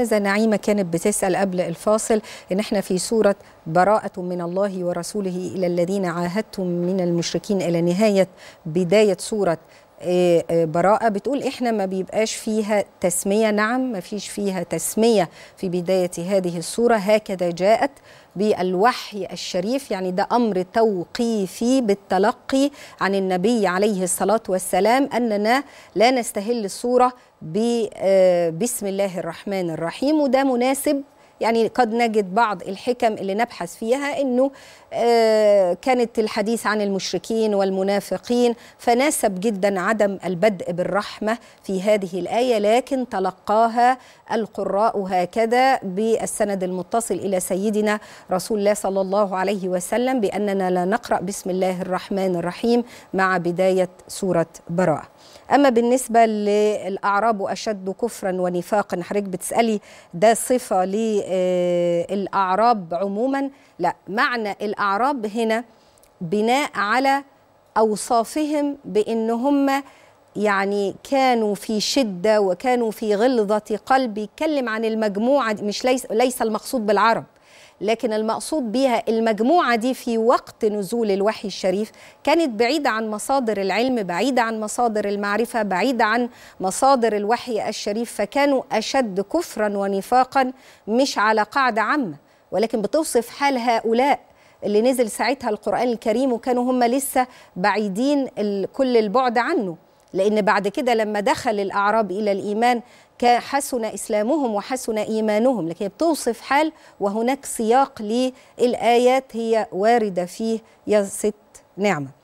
استاذه نعيمه كانت بتسال قبل الفاصل ان احنا في سوره براءه من الله ورسوله الى الذين عاهدتم من المشركين الى نهايه بدايه سوره آه، آه، براءة بتقول إحنا ما بيبقاش فيها تسمية نعم ما فيش فيها تسمية في بداية هذه الصورة هكذا جاءت بالوحي الشريف يعني ده أمر توقيفي بالتلقي عن النبي عليه الصلاة والسلام أننا لا نستهل الصورة آه، بسم الله الرحمن الرحيم وده مناسب يعني قد نجد بعض الحكم اللي نبحث فيها انه آه، كانت الحديث عن المشركين والمنافقين فناسب جدا عدم البدء بالرحمه في هذه الايه لكن تلقاها القراء هكذا بالسند المتصل الى سيدنا رسول الله صلى الله عليه وسلم باننا لا نقرا بسم الله الرحمن الرحيم مع بدايه سوره براءه أما بالنسبة للأعراب أشد كفرا ونفاقا حضرتك بتسألي ده صفة ل آه، الأعراب عموما لا معنى الأعراب هنا بناء على أوصافهم بأن هم يعني كانوا في شدة وكانوا في غلظة قلب يتكلم عن المجموعة مش ليس, ليس المقصود بالعرب لكن المقصود بها المجموعة دي في وقت نزول الوحي الشريف كانت بعيدة عن مصادر العلم بعيدة عن مصادر المعرفة بعيدة عن مصادر الوحي الشريف فكانوا أشد كفرا ونفاقا مش على قاعدة عامة ولكن بتوصف حال هؤلاء اللي نزل ساعتها القرآن الكريم وكانوا هم لسه بعيدين كل البعد عنه لأن بعد كده لما دخل الأعراب إلى الإيمان حسن إسلامهم وحسن إيمانهم لكن بتوصف حال وهناك سياق للآيات هي واردة فيه يا ست نعمة